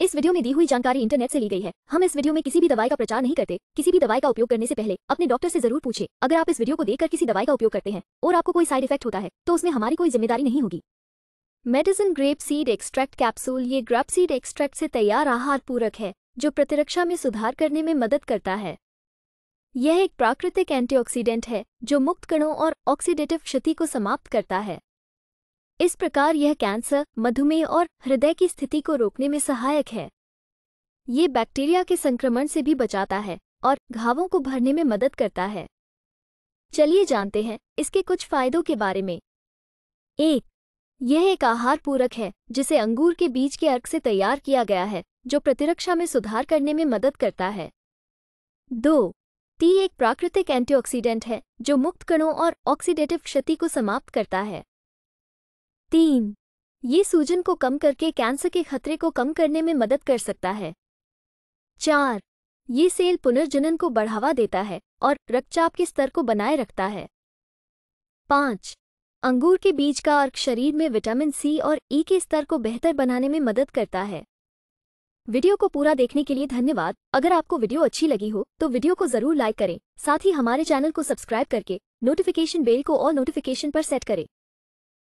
इस वीडियो में दी हुई जानकारी इंटरनेट से ली गई है हम इस वीडियो में किसी भी दवाई का प्रचार नहीं करते किसी भी दवाई का उपयोग करने से पहले अपने डॉक्टर से जरूर पूछे अगर आप इस वीडियो को देखकर किसी दवाई का उपयोग करते हैं और आपको कोई साइड इफेक्ट होता है तो उसमें हमारी कोई जिम्मेदारी नहीं होगी medicine grape seed extract capsule ये ग्रेप सीड एक्सट्रैक्ट से तैयार आहार पूरक है जो प्रतिरक्षा में सुधार करने में मदद करता है यह एक प्राकृतिक एंटीऑक्सीडेंट है जो मुक्त कणों और ऑक्सीडेटिव क्षति को समाप्त करता है इस प्रकार यह कैंसर मधुमेह और हृदय की स्थिति को रोकने में सहायक है ये बैक्टीरिया के संक्रमण से भी बचाता है और घावों को भरने में मदद करता है चलिए जानते हैं इसके कुछ फायदों के बारे में एक यह एक आहार पूरक है जिसे अंगूर के बीज के अर्क से तैयार किया गया है जो प्रतिरक्षा में सुधार करने में मदद करता है दो टी एक प्राकृतिक एंटीऑक्सीडेंट है जो मुक्त कणों और ऑक्सीडेटिव क्षति को समाप्त करता है तीन ये सूजन को कम करके कैंसर के खतरे को कम करने में मदद कर सकता है चार ये सेल पुनर्जनन को बढ़ावा देता है और रक्तचाप के स्तर को बनाए रखता है पाँच अंगूर के बीज का अर्क शरीर में विटामिन सी और ई के स्तर को बेहतर बनाने में मदद करता है वीडियो को पूरा देखने के लिए धन्यवाद अगर आपको वीडियो अच्छी लगी हो तो वीडियो को जरूर लाइक करें साथ ही हमारे चैनल को सब्सक्राइब करके नोटिफिकेशन बेल को और नोटिफिकेशन पर सेट करें